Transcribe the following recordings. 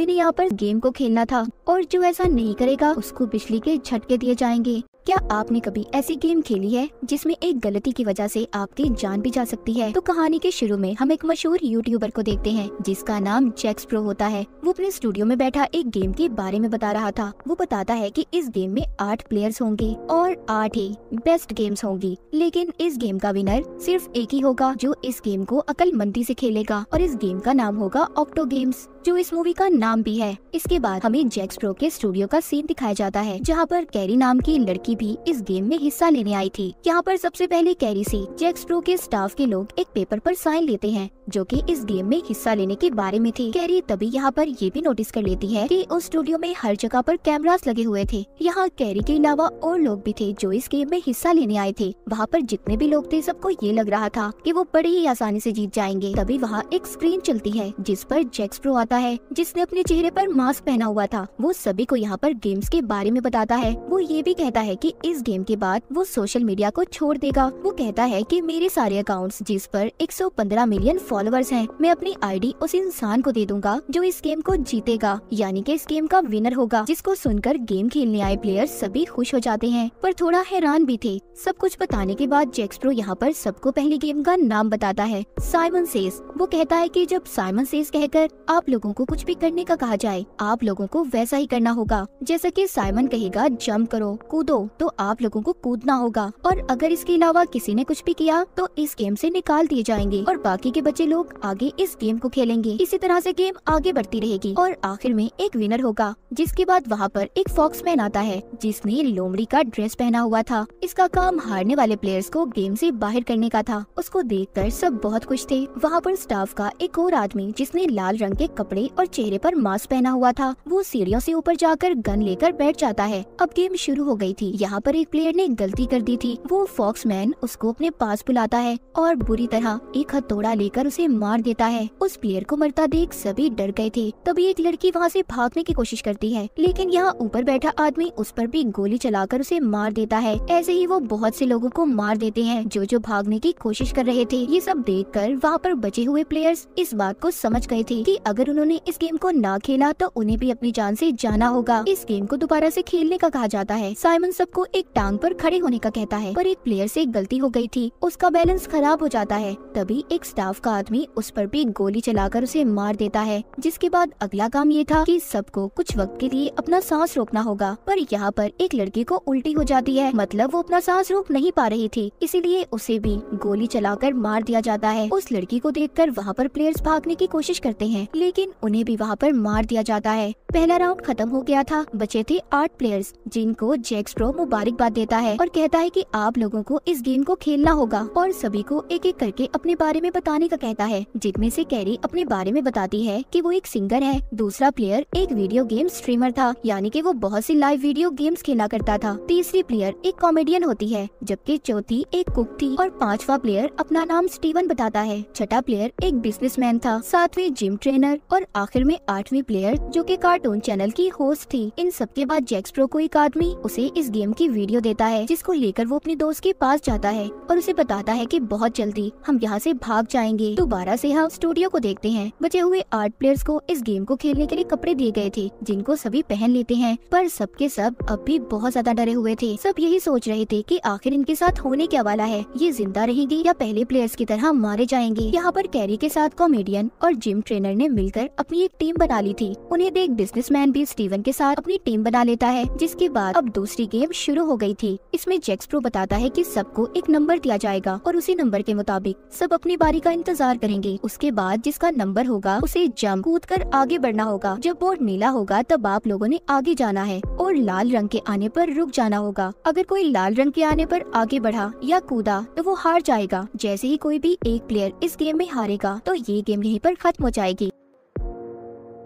मैंने यहाँ पर गेम को खेलना था और जो ऐसा नहीं करेगा उसको बिजली के झटके दिए जाएंगे क्या आपने कभी ऐसी गेम खेली है जिसमें एक गलती की वजह से आपकी जान भी जा सकती है तो कहानी के शुरू में हम एक मशहूर यूट्यूबर को देखते हैं जिसका नाम जैक्स प्रो होता है वो अपने स्टूडियो में बैठा एक गेम के बारे में बता रहा था वो बताता है कि इस गेम में आठ प्लेयर्स होंगे और आठ ही बेस्ट गेम्स होंगी लेकिन इस गेम का विनर सिर्फ एक ही होगा जो इस गेम को अकलमंदी ऐसी खेलेगा और इस गेम का नाम होगा ऑक्टो गेम्स जो इस मूवी का नाम भी है इसके बाद हमें जैक्स प्रो के स्टूडियो का सीन दिखाया जाता है जहाँ पर कैरी नाम की लड़की भी इस गेम में हिस्सा लेने आई थी यहाँ पर सबसे पहले कैरी जेक्स प्रो के स्टाफ के लोग एक पेपर पर साइन लेते हैं जो कि इस गेम में हिस्सा लेने के बारे में थी कैरी तभी यहाँ पर ये भी नोटिस कर लेती है कि उस स्टूडियो में हर जगह पर कैमरास लगे हुए थे यहाँ कैरी के अलावा और लोग भी थे जो इस गेम में हिस्सा लेने आए थे वहाँ पर जितने भी लोग थे सबको ये लग रहा था कि वो बड़े ही आसानी से जीत जाएंगे तभी वहाँ एक स्क्रीन चलती है जिस पर प्रो आता है जिसने अपने चेहरे पर मास्क पहना हुआ था वो सभी को यहाँ पर गेम्स के बारे में बताता है वो ये भी कहता है कि कि इस गेम के बाद वो सोशल मीडिया को छोड़ देगा वो कहता है कि मेरे सारे अकाउंट्स जिस पर 115 मिलियन फॉलोअर्स हैं मैं अपनी आईडी उस इंसान को दे दूंगा जो इस गेम को जीतेगा यानी कि इस गेम का विनर होगा जिसको सुनकर गेम खेलने आए प्लेयर सभी खुश हो जाते हैं पर थोड़ा हैरान भी थे सब कुछ बताने के बाद जेक्सप्रो यहाँ आरोप सबको पहली गेम का नाम बताता है साइमन सेस वो कहता है की जब साइमन सेस कहकर आप लोगों को कुछ भी करने का कहा जाए आप लोगों को वैसा ही करना होगा जैसा की साइमन कहेगा जम्प करो कूदो तो आप लोगों को कूदना होगा और अगर इसके अलावा किसी ने कुछ भी किया तो इस गेम से निकाल दिए जाएंगे और बाकी के बच्चे लोग आगे इस गेम को खेलेंगे इसी तरह से गेम आगे बढ़ती रहेगी और आखिर में एक विनर होगा जिसके बाद वहाँ पर एक फॉक्स मैन आता है जिसने लोमड़ी का ड्रेस पहना हुआ था इसका काम हारने वाले प्लेयर्स को गेम से बाहर करने का था उसको कर सब बहुत खुश थे वहाँ पर स्टाफ का एक और आदमी जिसने लाल रंग के कपड़े और चेहरे पर मास्क पहना हुआ था वो सीढ़ियों से ऊपर जाकर गन लेकर बैठ जाता है अब गेम शुरू हो गई थी यहाँ पर एक प्लेयर ने गलती कर दी थी वो फॉक्स मैन उसको अपने पास बुलाता है और बुरी तरह एक हथौड़ा लेकर उसे मार देता है उस प्लेयर को मरता देख सभी डर गए थे तभी एक लड़की वहाँ से भागने की कोशिश करती है लेकिन यहाँ ऊपर बैठा आदमी उस पर भी गोली चलाकर उसे मार देता है ऐसे ही वो बहुत से लोगों को मार देते हैं जो जो भागने की कोशिश कर रहे थे ये सब देख कर वहाँ पर बचे हुए प्लेयर्स इस बात को समझ गए थे कि अगर उन्होंने इस गेम को ना खेला तो उन्हें भी अपनी जान से जाना होगा इस गेम को दोबारा से खेलने का कहा जाता है साइमन सब सबको एक टांग पर खड़े होने का कहता है पर एक प्लेयर से एक गलती हो गई थी उसका बैलेंस खराब हो जाता है तभी एक स्टाफ का आदमी उस पर भी गोली चलाकर उसे मार देता है जिसके बाद अगला काम ये था कि सबको कुछ वक्त के लिए अपना सांस रोकना होगा पर यहाँ पर एक लड़की को उल्टी हो जाती है मतलब वो अपना सांस रोक नहीं पा रही थी इसीलिए उसे भी गोली चलाकर मार दिया जाता है उस लड़की को देख कर वहाँ पर प्लेयर्स भागने की कोशिश करते हैं लेकिन उन्हें भी वहाँ पर मार दिया जाता है पहला राउंड खत्म हो गया था बचे थे आठ प्लेयर्स जिनको जैक्सप्रो मुबारकबाद देता है और कहता है कि आप लोगों को इस गेम को खेलना होगा और सभी को एक एक करके अपने बारे में बताने का कहता है जिनमें से कैरी अपने बारे में बताती है कि वो एक सिंगर है दूसरा प्लेयर एक वीडियो गेम स्ट्रीमर था यानी कि वो बहुत सी लाइव वीडियो गेम्स खेला करता था तीसरी प्लेयर एक कॉमेडियन होती है जबकि चौथी एक कुक थी और पाँचवा प्लेयर अपना नाम स्टीवन बताता है छठा प्लेयर एक बिजनेस था सातवीं जिम ट्रेनर और आखिर में आठवीं प्लेयर जो की कार्टून चैनल की होस्ट थी इन सबके बाद प्रो को एक आदमी उसे इस गेम गेम की वीडियो देता है जिसको लेकर वो अपने दोस्त के पास जाता है और उसे बताता है की बहुत जल्दी हम यहाँ ऐसी भाग जाएंगे दोबारा से हम स्टूडियो को देखते हैं बचे हुए आर्ट प्लेयर्स को इस गेम को खेलने के लिए कपड़े दिए गए थे जिनको सभी पहन लेते हैं पर सबके सब अब भी बहुत ज्यादा डरे हुए थे सब यही सोच रहे थे की आखिर इनके साथ होने क्या वाला है ये जिंदा रहेगी या पहले प्लेयर्स की तरह मारे जाएंगे यहाँ पर कैरी के साथ कॉमेडियन और जिम ट्रेनर ने मिलकर अपनी एक टीम बना ली थी उन्हें देख बिजनेसमैन भी स्टीवन के साथ अपनी टीम बना लेता है जिसके बाद अब दूसरी गेम शुरू हो गई थी इसमें प्रो बताता है कि सबको एक नंबर दिया जाएगा और उसी नंबर के मुताबिक सब अपनी बारी का इंतजार करेंगे उसके बाद जिसका नंबर होगा उसे जम कूद कर आगे बढ़ना होगा जब बोर्ड नीला होगा तब आप लोगों ने आगे जाना है और लाल रंग के आने पर रुक जाना होगा अगर कोई लाल रंग के आने पर आगे बढ़ा या कूदा तो वो हार जाएगा जैसे ही कोई भी एक प्लेयर इस गेम में हारेगा तो ये गेम यहीं पर खत्म हो जाएगी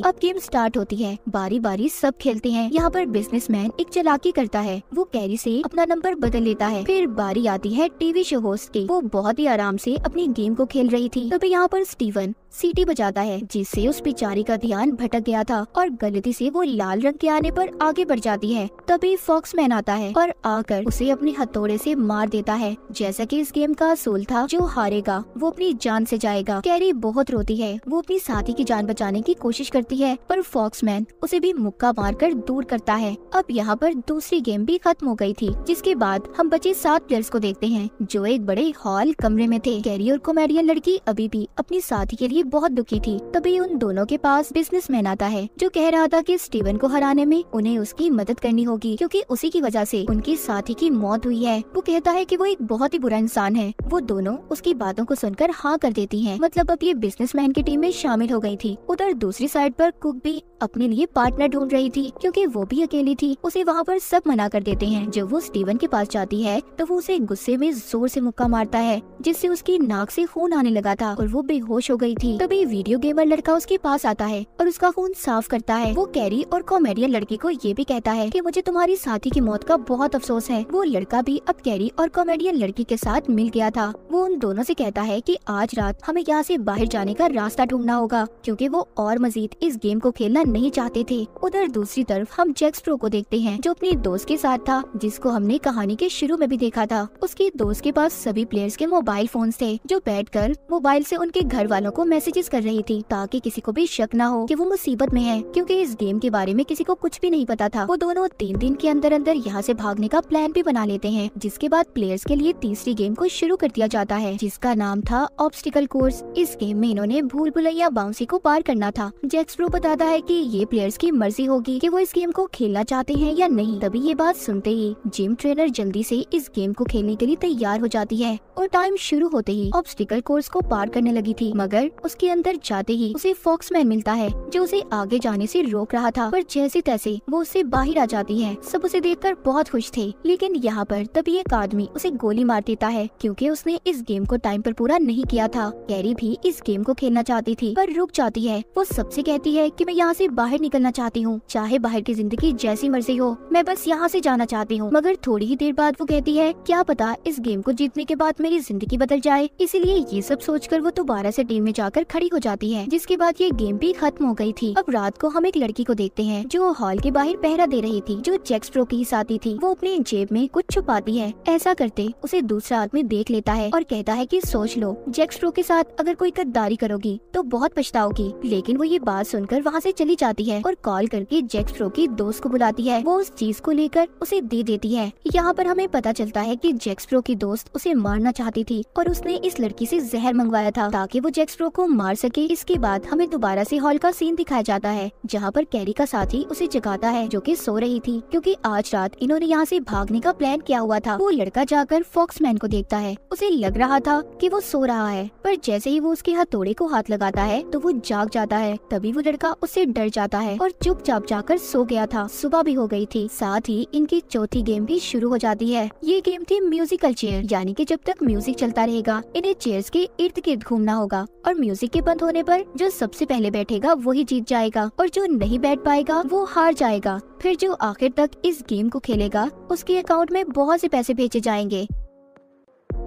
अब गेम स्टार्ट होती है बारी बारी सब खेलते हैं यहाँ पर बिजनेसमैन एक चलाकी करता है वो कैरी से अपना नंबर बदल लेता है फिर बारी आती है टीवी शो होस्ट की वो बहुत ही आराम से अपनी गेम को खेल रही थी तभी यहाँ पर स्टीवन सीटी बजाता है जिससे उस बिचारी का ध्यान भटक गया था और गलती से वो लाल रंग के आने पर आगे बढ़ जाती है तभी फॉक्स मैन आता है और आकर उसे अपने हथौड़े से मार देता है जैसा कि इस गेम का असूल था जो हारेगा वो अपनी जान से जाएगा कैरी बहुत रोती है वो अपनी साथी की जान बचाने की कोशिश करती होती है पर फॉक्समैन उसे भी मुक्का मारकर दूर करता है अब यहाँ पर दूसरी गेम भी खत्म हो गई थी जिसके बाद हम बचे सात प्लेयर्स को देखते हैं जो एक बड़े हॉल कमरे में थे कैरी और कॉमेडियन लड़की अभी भी अपनी साथी के लिए बहुत दुखी थी तभी उन दोनों के पास मैन आता है जो कह रहा था की स्टीवन को हराने में उन्हें उसकी मदद करनी होगी क्यूँकी उसी की वजह ऐसी उनकी साथी की मौत हुई है वो कहता है की वो एक बहुत ही बुरा इंसान है वो दोनों उसकी बातों को सुनकर हाँ कर देती है मतलब अब ये मैन की टीम में शामिल हो गयी थी उधर दूसरी साइड पर कुक भी अपने लिए पार्टनर ढूंढ रही थी क्योंकि वो भी अकेली थी उसे वहाँ पर सब मना कर देते हैं जब वो स्टीवन के पास जाती है तो वो उसे गुस्से में जोर से मुक्का मारता है जिससे उसकी नाक से खून आने लगा था और वो बेहोश हो गई थी तभी वीडियो गेमर लड़का उसके पास आता है और उसका खून साफ करता है वो कैरी और कॉमेडियन लड़की को ये भी कहता है की मुझे तुम्हारी साथी की मौत का बहुत अफसोस है वो लड़का भी अब कैरी और कॉमेडियन लड़की के साथ मिल गया था वो उन दोनों ऐसी कहता है की आज रात हमें यहाँ ऐसी बाहर जाने का रास्ता ढूंढना होगा क्यूँकी वो और मजीद इस गेम को खेलना नहीं चाहते थे उधर दूसरी तरफ हम जेक्स प्रो को देखते हैं जो अपने दोस्त के साथ था जिसको हमने कहानी के शुरू में भी देखा था उसके दोस्त के पास सभी प्लेयर्स के मोबाइल फोन थे जो बैठ मोबाइल ऐसी उनके घर वालों को मैसेजेस कर रही थी ताकि किसी को भी शक न हो की वो मुसीबत में है क्यूँकी इस गेम के बारे में किसी को कुछ भी नहीं पता था वो दोनों तीन दिन के अंदर अंदर यहाँ ऐसी भागने का प्लान भी बना लेते हैं जिसके बाद प्लेयर्स के लिए तीसरी गेम को शुरू कर दिया जाता है जिसका नाम था ऑब्स्टिकल कोर्स इस गेम में इन्होंने भूल भुलैया बाउंसी को पार करना था जैक्स प्रो बताता है कि ये प्लेयर्स की मर्जी होगी कि वो इस गेम को खेलना चाहते हैं या नहीं तभी ये बात सुनते ही जिम ट्रेनर जल्दी से इस गेम को खेलने के लिए तैयार हो जाती है और टाइम शुरू होते ही ऑब्स्टिकल कोर्स को पार करने लगी थी मगर उसके अंदर जाते ही उसे फॉक्समैन मिलता है जो उसे आगे जाने से रोक रहा था पर जैसे तैसे वो उसे बाहर आ जाती है सब उसे कर बहुत खुश थे लेकिन यहाँ पर तभी एक आदमी उसे गोली मार देता है क्योंकि उसने इस गेम को टाइम पर पूरा नहीं किया था कैरी भी इस गेम को खेलना चाहती थी पर रुक जाती है वो सबसे कहती कहती है कि मैं यहाँ से बाहर निकलना चाहती हूँ चाहे बाहर की जिंदगी जैसी मर्जी हो मैं बस यहाँ से जाना चाहती हूँ मगर थोड़ी ही देर बाद वो कहती है क्या पता इस गेम को जीतने के बाद मेरी जिंदगी बदल जाए इसीलिए ये सब कर वो दोबारा से टीम में जाकर खड़ी हो जाती है जिसके बाद ये गेम भी खत्म हो गयी थी अब रात को हम एक लड़की को देखते हैं जो हॉल के बाहर पहरा दे रही थी जो चेक्स प्रो की साथी थी वो अपनी जेब में कुछ छुपाती है ऐसा करते उसे दूसरा आदमी देख लेता है और कहता है की सोच लो जेक्स प्रो के साथ अगर कोई गद्दारी करोगी तो बहुत पछताओगी लेकिन वो ये बात सुनकर वहाँ से चली जाती है और कॉल करके जेट फ्रो की दोस्त को बुलाती है वो उस चीज को लेकर उसे दे देती है यहाँ पर हमें पता चलता है की प्रो की दोस्त उसे मारना चाहती थी और उसने इस लड़की से जहर मंगवाया था ताकि वो जैक्सप्रो को मार सके इसके बाद हमें दोबारा से हॉल का सीन दिखाया जाता है जहाँ पर कैरी का साथी उसे जगाता है जो कि सो रही थी क्योंकि आज रात इन्होंने यहाँ से भागने का प्लान किया हुआ था वो लड़का जाकर मैन को देखता है उसे लग रहा था कि वो सो रहा है पर जैसे ही वो उसके हथौड़े को हाथ लगाता है तो वो जाग जाता है तभी वो लड़का उससे डर जाता है और चुपचाप जाकर सो गया था सुबह भी हो गई थी साथ ही इनकी चौथी गेम भी शुरू हो जाती है ये गेम थी म्यूजिकल चेयर यानी कि जब तक म्यूजिक चलता रहेगा इन्हें चेयर्स के इर्द गिर्द घूमना होगा और म्यूजिक के बंद होने पर जो सबसे पहले बैठेगा वही जीत जाएगा और जो नहीं बैठ पाएगा वो हार जाएगा फिर जो आखिर तक इस गेम को खेलेगा उसके अकाउंट में बहुत से पैसे भेजे जाएंगे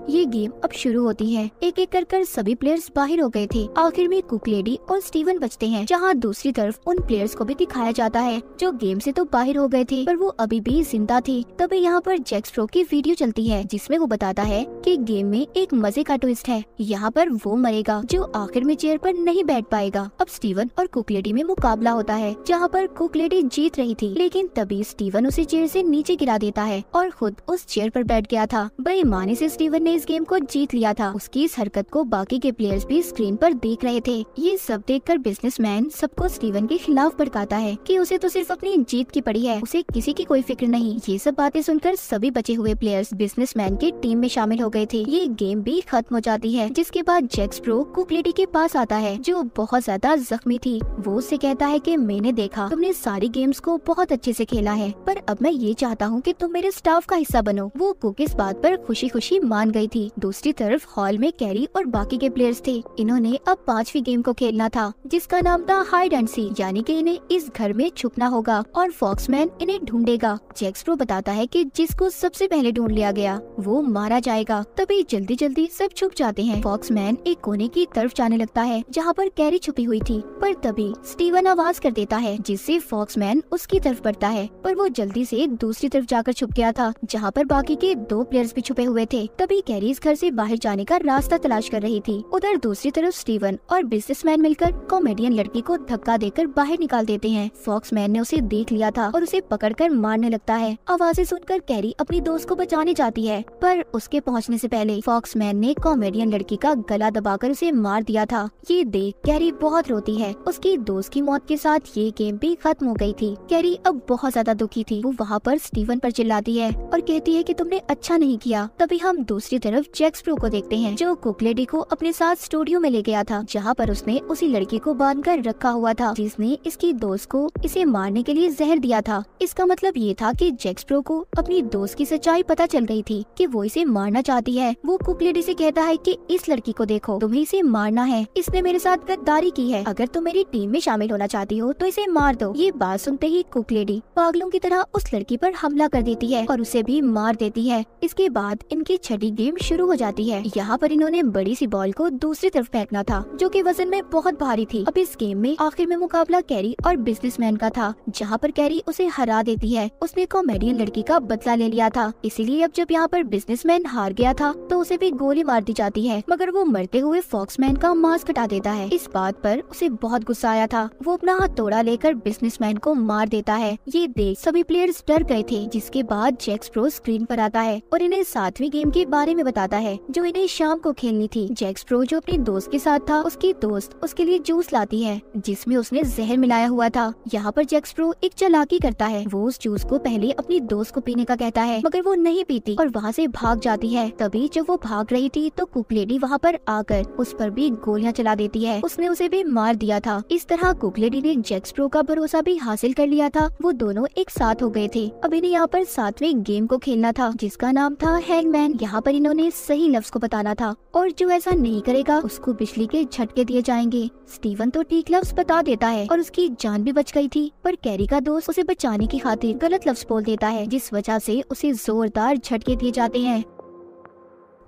ये गेम अब शुरू होती है एक एक कर कर सभी प्लेयर्स बाहर हो गए थे आखिर में कुक लेडी और स्टीवन बचते हैं जहां दूसरी तरफ उन प्लेयर्स को भी दिखाया जाता है जो गेम से तो बाहर हो गए थे पर वो अभी भी जिंदा थे तभी यहाँ पर जैक्स प्रो की वीडियो चलती है जिसमें वो बताता है कि गेम में एक मजे का ट्विस्ट है यहाँ पर वो मरेगा जो आखिर में चेयर पर नहीं बैठ पाएगा अब स्टीवन और कुक लेडी में मुकाबला होता है जहाँ पर कुक लेडी जीत रही थी लेकिन तभी स्टीवन उसे चेयर से नीचे गिरा देता है और खुद उस चेयर पर बैठ गया था बेईमानी से स्टीवन ने इस गेम को जीत लिया था उसकी इस हरकत को बाकी के प्लेयर्स भी स्क्रीन पर देख रहे थे ये सब देखकर बिजनेसमैन सबको स्टीवन के खिलाफ भड़काता है कि उसे तो सिर्फ अपनी जीत की पड़ी है उसे किसी की कोई फिक्र नहीं ये सब बातें सुनकर सभी बचे हुए प्लेयर्स मैन की टीम में शामिल हो गए थे ये गेम भी खत्म हो जाती है जिसके बाद जेक्स प्रो कुक के पास आता है जो बहुत ज्यादा जख्मी थी वो उससे कहता है की मैंने देखा तुमने सारी गेम्स को बहुत अच्छे ऐसी खेला है पर अब मैं ये चाहता हूँ की तुम मेरे स्टाफ का हिस्सा बनो वो कुक इस बात आरोप खुशी खुशी मान मान गई थी दूसरी तरफ हॉल में कैरी और बाकी के प्लेयर्स थे इन्होंने अब पांचवी गेम को खेलना था जिसका नाम था हाइड एंड सी यानी कि इन्हें इस घर में छुपना होगा और फॉक्समैन इन्हें ढूंढेगा प्रो बताता है कि जिसको सबसे पहले ढूंढ लिया गया वो मारा जाएगा तभी जल्दी जल्दी सब छुप जाते हैं फॉक्समैन एक कोने की तरफ जाने लगता है जहाँ पर कैरी छुपी हुई थी पर तभी स्टीवन आवाज कर देता है जिससे फॉक्समैन उसकी तरफ बढ़ता है पर वो जल्दी से दूसरी तरफ जाकर छुप गया था जहाँ पर बाकी के दो प्लेयर्स भी छुपे हुए थे तभी तभी कैरीज इस घर से बाहर जाने का रास्ता तलाश कर रही थी उधर दूसरी तरफ स्टीवन और बिजनेसमैन मिलकर कॉमेडियन लड़की को धक्का देकर बाहर निकाल देते हैं फॉक्स मैन ने उसे देख लिया था और उसे पकड़कर मारने लगता है आवाजें सुनकर कैरी अपनी दोस्त को बचाने जाती है पर उसके पहुँचने से पहले फॉक्स मैन ने कॉमेडियन लड़की का गला दबाकर उसे मार दिया था ये देख कैरी बहुत रोती है उसकी दोस्त की मौत के साथ ये गेम भी खत्म हो गयी थी कैरी अब बहुत ज्यादा दुखी थी वो वहाँ पर स्टीवन पर चिल्लाती है और कहती है की तुमने अच्छा नहीं किया तभी हम दो दूसरी तरफ प्रो को देखते हैं जो कुक लेडी को अपने साथ स्टूडियो में ले गया था जहाँ पर उसने उसी लड़की को बांध कर रखा हुआ था जिसने इसकी दोस्त को इसे मारने के लिए जहर दिया था इसका मतलब ये था कि प्रो को अपनी दोस्त की सच्चाई पता चल गई थी कि वो इसे मारना चाहती है वो कुकलेडी से कहता है कि इस लड़की को देखो तुम्हें इसे मारना है इसने मेरे साथ गद्दारी की है अगर तुम मेरी टीम में शामिल होना चाहती हो तो इसे मार दो ये बात सुनते ही कुकलेडी पागलों की तरह उस लड़की पर हमला कर देती है और उसे भी मार देती है इसके बाद इनकी छठी गेम शुरू हो जाती है यहाँ पर इन्होंने बड़ी सी बॉल को दूसरी तरफ फेंकना था जो की वजन में बहुत भारी थी अब इस गेम में आखिर में मुकाबला कैरी और बिजनेसमैन का था जहाँ पर कैरी उसे हरा देती है उसने कॉमेडियन लड़की का बदला ले लिया था इसीलिए अब जब यहाँ पर बिजनेसमैन हार गया था तो उसे भी गोली मार दी जाती है मगर वो मरते हुए फॉक्समैन का मास्क हटा देता है इस बात पर उसे बहुत गुस्सा आया था वो अपना हथौड़ा लेकर बिजनेसमैन को मार देता है ये देख सभी प्लेयर्स डर गए थे जिसके बाद जैक्स प्रो स्क्रीन पर आता है और इन्हें सातवीं गेम के बारे बारे में बताता है जो इन्हें शाम को खेलनी थी जैक्स प्रो जो अपने दोस्त के साथ था उसकी दोस्त उसके लिए जूस लाती है जिसमे उसने जहर मिलाया हुआ था यहाँ पर जैक्स प्रो एक चलाकी करता है वो उस जूस को पहले अपनी दोस्त को पीने का कहता है मगर वो नहीं पीती और वहाँ से भाग जाती है तभी जब वो भाग रही थी तो कुक लेडी वहाँ पर आकर उस पर भी गोलियाँ चला देती है उसने उसे भी मार दिया था इस तरह कुक लेडी ने जैक्स प्रो का भरोसा भी हासिल कर लिया था वो दोनों एक साथ हो गए थे अब इन्हें यहाँ पर सातवें गेम को खेलना था जिसका नाम था हैंगमैन यहाँ पर पर इन्होंने सही लफ्ज को बताना था और जो ऐसा नहीं करेगा उसको बिजली के झटके दिए जाएंगे स्टीवन तो ठीक लफ्ज बता देता है और उसकी जान भी बच गई थी पर कैरी का दोस्त उसे बचाने की खातिर गलत लफ्ज बोल देता है जिस वजह से उसे जोरदार झटके दिए जाते हैं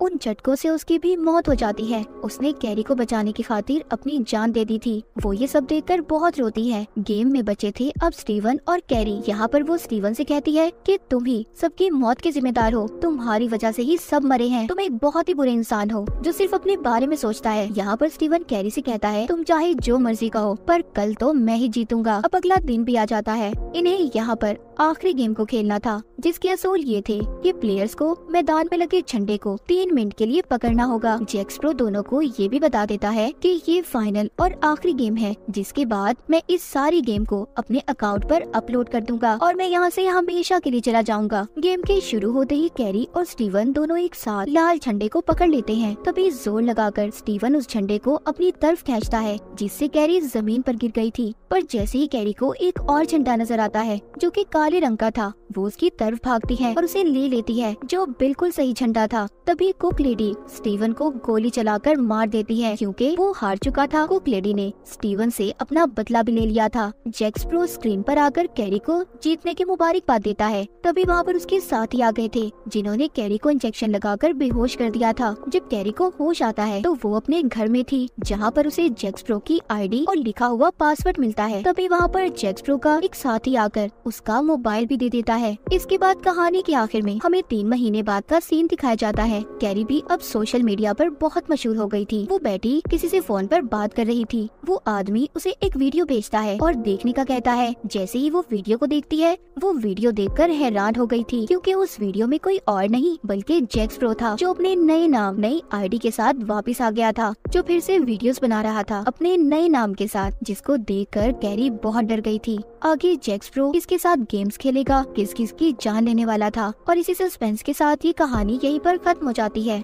उन झटकों से उसकी भी मौत हो जाती है उसने कैरी को बचाने की खातिर अपनी जान दे दी थी वो ये सब देखकर बहुत रोती है गेम में बचे थे अब स्टीवन और कैरी यहाँ पर वो स्टीवन से कहती है कि तुम ही सबकी मौत के जिम्मेदार हो तुम्हारी वजह से ही सब मरे हैं तुम एक बहुत ही बुरे इंसान हो जो सिर्फ अपने बारे में सोचता है यहाँ पर स्टीवन कैरी से कहता है तुम चाहे जो मर्जी का हो पर कल तो मैं ही जीतूंगा अब अगला दिन भी आ जाता है इन्हें यहाँ पर आखिरी गेम को खेलना था जिसके असूल ये थे कि प्लेयर्स को मैदान में लगे झंडे को तीन मिनट के लिए पकड़ना होगा जेक्सप्रो दोनों को ये भी बता देता है कि ये फाइनल और आखिरी गेम है जिसके बाद मैं इस सारी गेम को अपने अकाउंट पर अपलोड कर दूंगा और मैं यहाँ से हमेशा के लिए चला जाऊंगा गेम के शुरू होते ही कैरी और स्टीवन दोनों एक साथ लाल झंडे को पकड़ लेते हैं तभी जोर लगाकर स्टीवन उस झंडे को अपनी तरफ खेचता है जिससे कैरी जमीन पर गिर गई थी पर जैसे ही कैरी को एक और झंडा नजर आता है जो कि काले रंग का था वो उसकी तरफ भागती है और उसे ले लेती है जो बिल्कुल सही झंडा था तभी कुक लेडी स्टीवन को गोली चलाकर मार देती है क्योंकि वो हार चुका था कुक लेडी ने स्टीवन से अपना बदला भी ले लिया था प्रो स्क्रीन पर आकर कैरी को जीतने की मुबारकबाद देता है तभी वहाँ पर उसके साथी आ गए थे जिन्होंने कैरी को इंजेक्शन लगाकर बेहोश कर दिया था जब कैरी को होश आता है तो वो अपने घर में थी जहाँ पर उसे प्रो की डी और लिखा हुआ पासवर्ड मिलता है तभी वहाँ पर प्रो का एक साथी आकर उसका मोबाइल भी दे देता है इसके बाद कहानी के आखिर में हमें तीन महीने बाद का सीन दिखाया जाता है कैरी भी अब सोशल मीडिया पर बहुत मशहूर हो गई थी वो बैठी किसी से फोन पर बात कर रही थी वो आदमी उसे एक वीडियो भेजता है और देखने का कहता है जैसे ही वो वीडियो को देखती है वो वीडियो कर हैरान हो गयी थी क्यूँकी उस वीडियो में कोई और नहीं बल्कि जैक्स प्रो था जो अपने नए नाम नई डी के साथ वापिस आ गया था जो फिर ऐसी वीडियो बना रहा था अपने नए नाम के साथ जिसको कर कैरी बहुत डर गई थी आगे प्रो किसके साथ गेम्स खेलेगा किस किस की जान लेने वाला था और इसी सस्पेंस के साथ ये कहानी यहीं पर खत्म हो जाती है